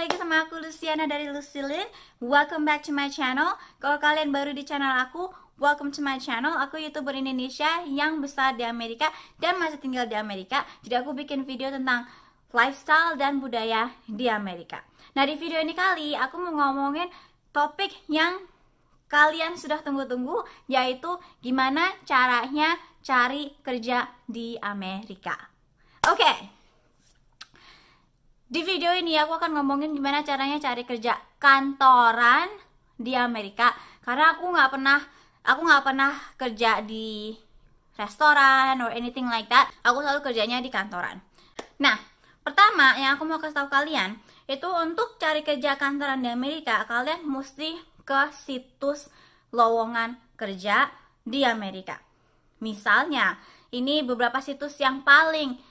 lagi sama aku Luciana dari Lucilin Welcome back to my channel Kalau kalian baru di channel aku Welcome to my channel, aku youtuber Indonesia yang besar di Amerika dan masih tinggal di Amerika Jadi aku bikin video tentang lifestyle dan budaya di Amerika Nah di video ini kali aku mau ngomongin topik yang kalian sudah tunggu-tunggu yaitu gimana caranya cari kerja di Amerika. Oke. Okay. Di video ini aku akan ngomongin gimana caranya cari kerja kantoran di Amerika karena aku nggak pernah aku nggak pernah kerja di restoran or anything like that. Aku selalu kerjanya di kantoran. Nah, pertama yang aku mau kasih tahu kalian itu untuk cari kerja kantoran di Amerika kalian mesti ke situs lowongan kerja di Amerika. Misalnya, ini beberapa situs yang paling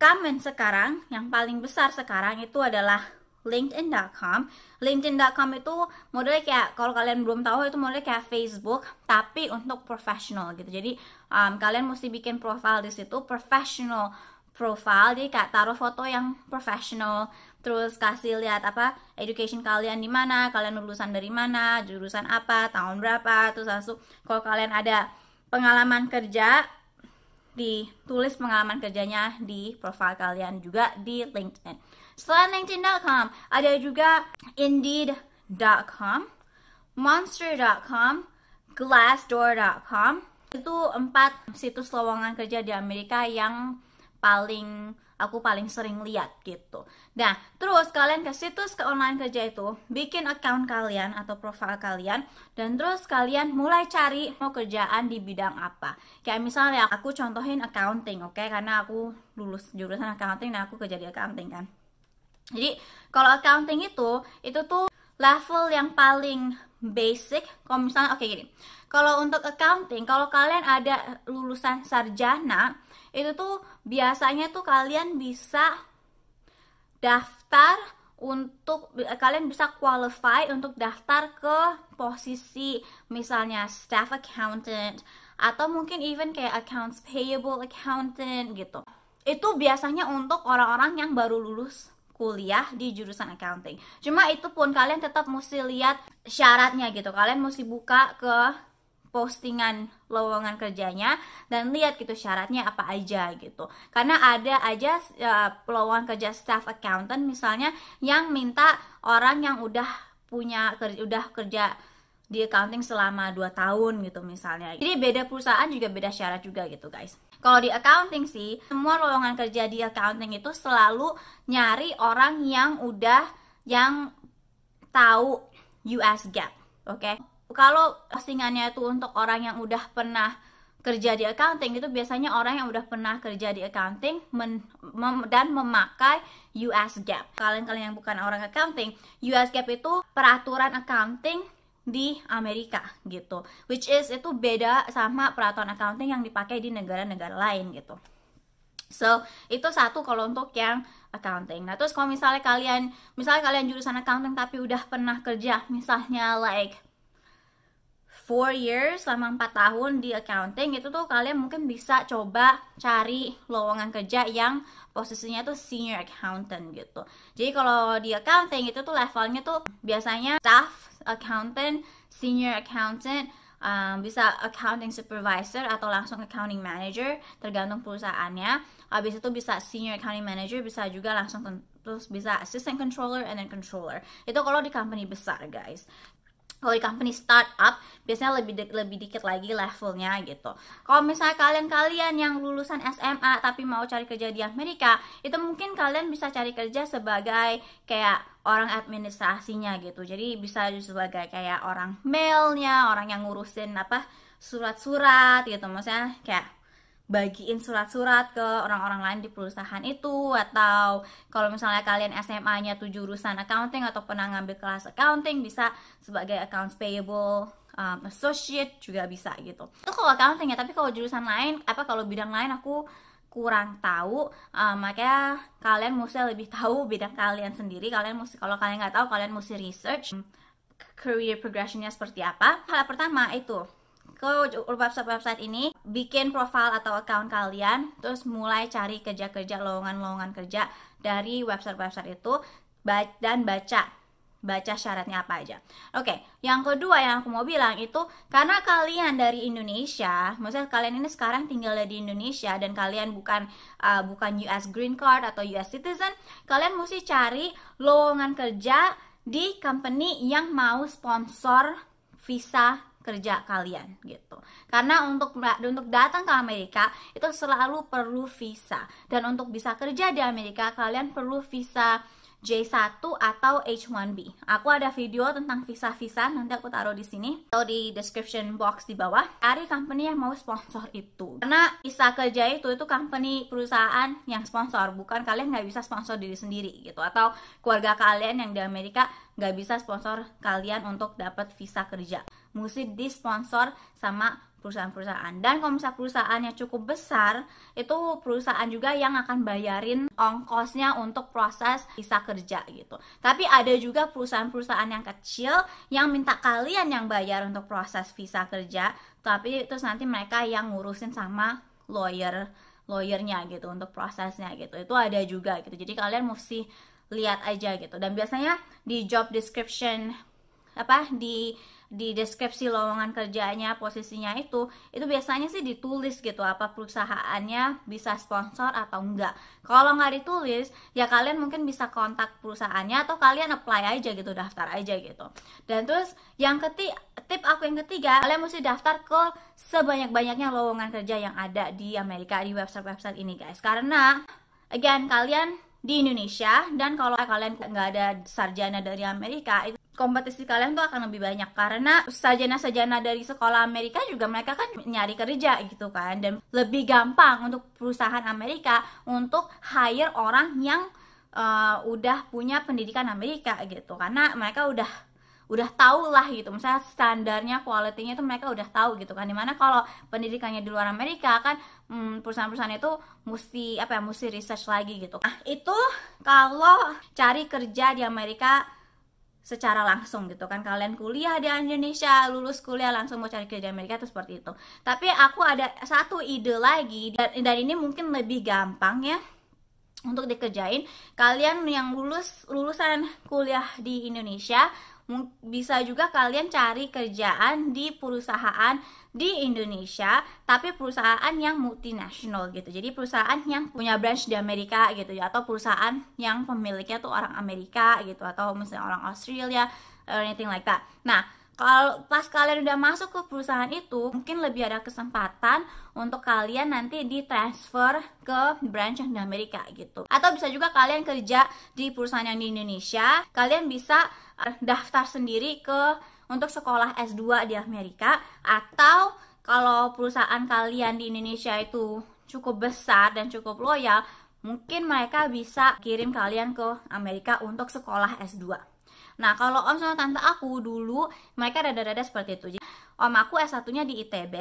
Comment sekarang, yang paling besar sekarang itu adalah LinkedIn.com. LinkedIn.com itu modelnya kayak kalau kalian belum tahu itu modelnya kayak Facebook tapi untuk profesional gitu. Jadi um, kalian mesti bikin profile di situ professional profile jadi kayak taruh foto yang profesional terus kasih lihat apa education kalian di mana kalian lulusan dari mana jurusan apa tahun berapa terus langsung kalau kalian ada pengalaman kerja ditulis pengalaman kerjanya di profile kalian juga di LinkedIn. Selain LinkedIn.com, ada juga Indeed.com, Monster.com, Glassdoor.com. Itu empat situs lowongan kerja di Amerika yang paling aku paling sering lihat gitu. Nah, terus kalian ke situs ke online kerja itu, bikin account kalian atau profile kalian, dan terus kalian mulai cari mau kerjaan di bidang apa. Kayak misalnya aku contohin accounting, oke? Okay? Karena aku lulus jurusan accounting nah aku kerja di accounting kan. Jadi, kalau accounting itu, itu tuh level yang paling basic kalau misalnya oke okay, gini kalau untuk accounting kalau kalian ada lulusan sarjana itu tuh biasanya tuh kalian bisa daftar untuk kalian bisa qualify untuk daftar ke posisi misalnya staff accountant atau mungkin even kayak accounts payable accountant gitu. Itu biasanya untuk orang-orang yang baru lulus kuliah di jurusan accounting. Cuma itu pun kalian tetap mesti lihat syaratnya gitu. Kalian mesti buka ke postingan lowongan kerjanya dan lihat gitu syaratnya apa aja gitu karena ada aja uh, lowongan kerja staff accountant misalnya yang minta orang yang udah punya kerja, udah kerja di accounting selama 2 tahun gitu misalnya jadi beda perusahaan juga beda syarat juga gitu guys kalau di accounting sih semua lowongan kerja di accounting itu selalu nyari orang yang udah yang tahu US gap oke okay? kalau postingannya itu untuk orang yang udah pernah kerja di accounting itu biasanya orang yang udah pernah kerja di accounting men, mem, dan memakai US GAAP. Kalian-kalian yang bukan orang accounting, US GAAP itu peraturan accounting di Amerika gitu. Which is itu beda sama peraturan accounting yang dipakai di negara-negara lain gitu. So, itu satu kalau untuk yang accounting. Nah, terus kalau misalnya kalian misalnya kalian jurusan accounting tapi udah pernah kerja misalnya like 4 years selama 4 tahun di accounting itu tuh kalian mungkin bisa coba cari lowongan kerja yang posisinya tuh senior accountant gitu. Jadi kalau di accounting itu tuh levelnya tuh biasanya staff accountant, senior accountant, um, bisa accounting supervisor atau langsung accounting manager tergantung perusahaannya. Habis itu bisa senior accounting manager, bisa juga langsung terus bisa assistant controller and then controller. Itu kalau di company besar, guys kalau di company startup biasanya lebih di, lebih dikit lagi levelnya gitu. Kalau misalnya kalian-kalian yang lulusan SMA tapi mau cari kerja di Amerika, itu mungkin kalian bisa cari kerja sebagai kayak orang administrasinya gitu. Jadi bisa sebagai kayak orang mailnya, orang yang ngurusin apa surat-surat gitu. Maksudnya kayak bagiin surat-surat ke orang-orang lain di perusahaan itu atau kalau misalnya kalian SMA-nya tuh jurusan accounting atau pernah ngambil kelas accounting bisa sebagai accounts payable um, associate juga bisa gitu itu kalau accounting ya tapi kalau jurusan lain apa kalau bidang lain aku kurang tahu um, makanya kalian mesti lebih tahu bidang kalian sendiri kalian mesti kalau kalian nggak tahu kalian mesti research career progressionnya seperti apa hal pertama itu ke website-website ini, bikin profile atau account kalian, terus mulai cari kerja-kerja, lowongan-lowongan kerja dari website-website itu dan baca baca syaratnya apa aja. Oke, okay, yang kedua yang aku mau bilang itu karena kalian dari Indonesia, maksudnya kalian ini sekarang tinggal di Indonesia dan kalian bukan uh, bukan US green card atau US citizen, kalian mesti cari lowongan kerja di company yang mau sponsor visa kerja kalian gitu. Karena untuk untuk datang ke Amerika itu selalu perlu visa dan untuk bisa kerja di Amerika kalian perlu visa J1 atau H1B. Aku ada video tentang visa-visa nanti aku taruh di sini atau di description box di bawah. Cari company yang mau sponsor itu. Karena visa kerja itu itu company perusahaan yang sponsor, bukan kalian nggak bisa sponsor diri sendiri gitu atau keluarga kalian yang di Amerika nggak bisa sponsor kalian untuk dapat visa kerja mesti disponsor sama perusahaan-perusahaan. Dan kalau misalnya perusahaannya cukup besar, itu perusahaan juga yang akan bayarin ongkosnya untuk proses visa kerja gitu. Tapi ada juga perusahaan-perusahaan yang kecil yang minta kalian yang bayar untuk proses visa kerja, tapi terus nanti mereka yang ngurusin sama lawyer lawyernya gitu untuk prosesnya gitu. Itu ada juga gitu. Jadi kalian mesti lihat aja gitu. Dan biasanya di job description apa di di deskripsi lowongan kerjanya posisinya itu itu biasanya sih ditulis gitu apa perusahaannya bisa sponsor atau enggak kalau nggak ditulis ya kalian mungkin bisa kontak perusahaannya atau kalian apply aja gitu daftar aja gitu dan terus yang ketiga tip aku yang ketiga kalian mesti daftar ke sebanyak-banyaknya lowongan kerja yang ada di Amerika di website-website ini guys karena again kalian di Indonesia dan kalau kalian nggak ada sarjana dari Amerika itu kompetisi kalian tuh akan lebih banyak karena sajana-sajana dari sekolah Amerika juga mereka kan nyari kerja gitu kan dan lebih gampang untuk perusahaan Amerika untuk hire orang yang uh, udah punya pendidikan Amerika gitu karena mereka udah udah tau lah gitu misalnya standarnya kualitinya tuh mereka udah tahu gitu kan dimana kalau pendidikannya di luar Amerika kan hmm, perusahaan-perusahaan itu mesti apa ya mesti research lagi gitu nah itu kalau cari kerja di Amerika secara langsung gitu kan kalian kuliah di Indonesia lulus kuliah langsung mau cari kerja di Amerika atau seperti itu tapi aku ada satu ide lagi dan, dan ini mungkin lebih gampang ya untuk dikerjain kalian yang lulus lulusan kuliah di Indonesia bisa juga kalian cari kerjaan di perusahaan di Indonesia tapi perusahaan yang multinasional gitu jadi perusahaan yang punya branch di Amerika gitu ya atau perusahaan yang pemiliknya tuh orang Amerika gitu atau misalnya orang Australia or anything like that nah kalau pas kalian udah masuk ke perusahaan itu mungkin lebih ada kesempatan untuk kalian nanti ditransfer ke branch yang di Amerika gitu atau bisa juga kalian kerja di perusahaan yang di Indonesia kalian bisa eh, daftar sendiri ke untuk sekolah S2 di Amerika atau kalau perusahaan kalian di Indonesia itu cukup besar dan cukup loyal mungkin mereka bisa kirim kalian ke Amerika untuk sekolah S2 Nah, kalau om sama tante aku dulu mereka rada-rada seperti itu. Jadi, om aku S1-nya di ITB,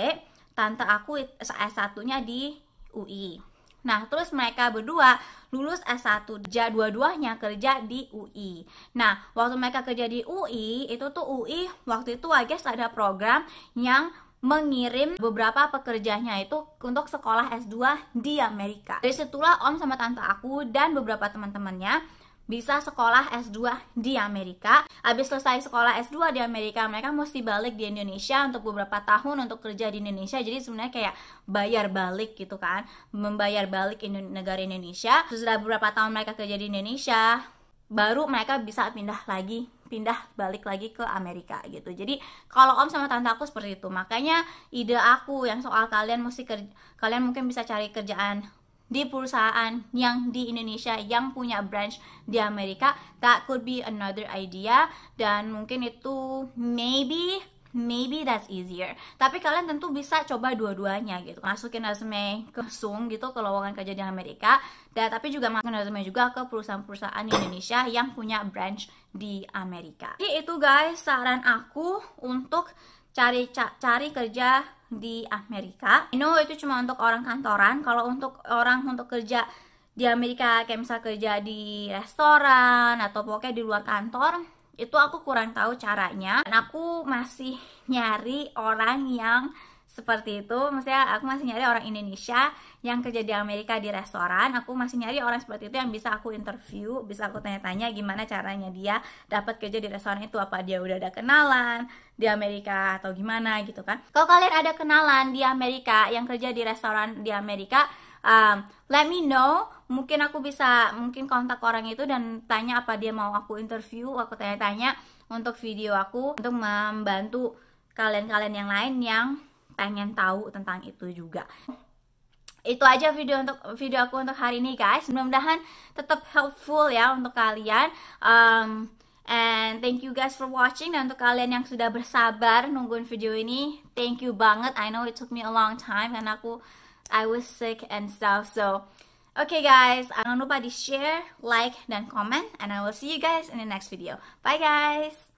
tante aku S1-nya di UI. Nah, terus mereka berdua lulus S1, dua-duanya kerja di UI. Nah, waktu mereka kerja di UI, itu tuh UI waktu itu I guess ada program yang mengirim beberapa pekerjanya itu untuk sekolah S2 di Amerika. Dari situlah om sama tante aku dan beberapa teman-temannya bisa sekolah S2 di Amerika. Habis selesai sekolah S2 di Amerika, mereka mesti balik di Indonesia untuk beberapa tahun untuk kerja di Indonesia. Jadi sebenarnya kayak bayar balik gitu kan, membayar balik negara Indonesia. Setelah beberapa tahun mereka kerja di Indonesia, baru mereka bisa pindah lagi pindah balik lagi ke Amerika gitu. Jadi kalau om sama tante aku seperti itu. Makanya ide aku yang soal kalian mesti kerja, kalian mungkin bisa cari kerjaan di perusahaan yang di Indonesia yang punya branch di Amerika that could be another idea dan mungkin itu maybe maybe that's easier tapi kalian tentu bisa coba dua-duanya gitu masukin resume ke Sung gitu ke lowongan kerja di Amerika dan tapi juga masukin resume juga ke perusahaan-perusahaan Indonesia yang punya branch di Amerika jadi itu guys saran aku untuk cari cari kerja di Amerika. You know itu cuma untuk orang kantoran. Kalau untuk orang untuk kerja di Amerika kayak misal kerja di restoran atau pokoknya di luar kantor itu aku kurang tahu caranya dan aku masih nyari orang yang seperti itu maksudnya aku masih nyari orang Indonesia yang kerja di Amerika di restoran aku masih nyari orang seperti itu yang bisa aku interview bisa aku tanya-tanya gimana caranya dia dapat kerja di restoran itu apa dia udah ada kenalan di Amerika atau gimana gitu kan kalau kalian ada kenalan di Amerika yang kerja di restoran di Amerika um, let me know mungkin aku bisa mungkin kontak orang itu dan tanya apa dia mau aku interview aku tanya-tanya untuk video aku untuk membantu kalian-kalian yang lain yang pengen tahu tentang itu juga itu aja video untuk video aku untuk hari ini guys mudah-mudahan tetap helpful ya untuk kalian um, and thank you guys for watching dan untuk kalian yang sudah bersabar nungguin video ini thank you banget I know it took me a long time karena aku I was sick and stuff so okay guys jangan lupa di share like dan comment and I will see you guys in the next video bye guys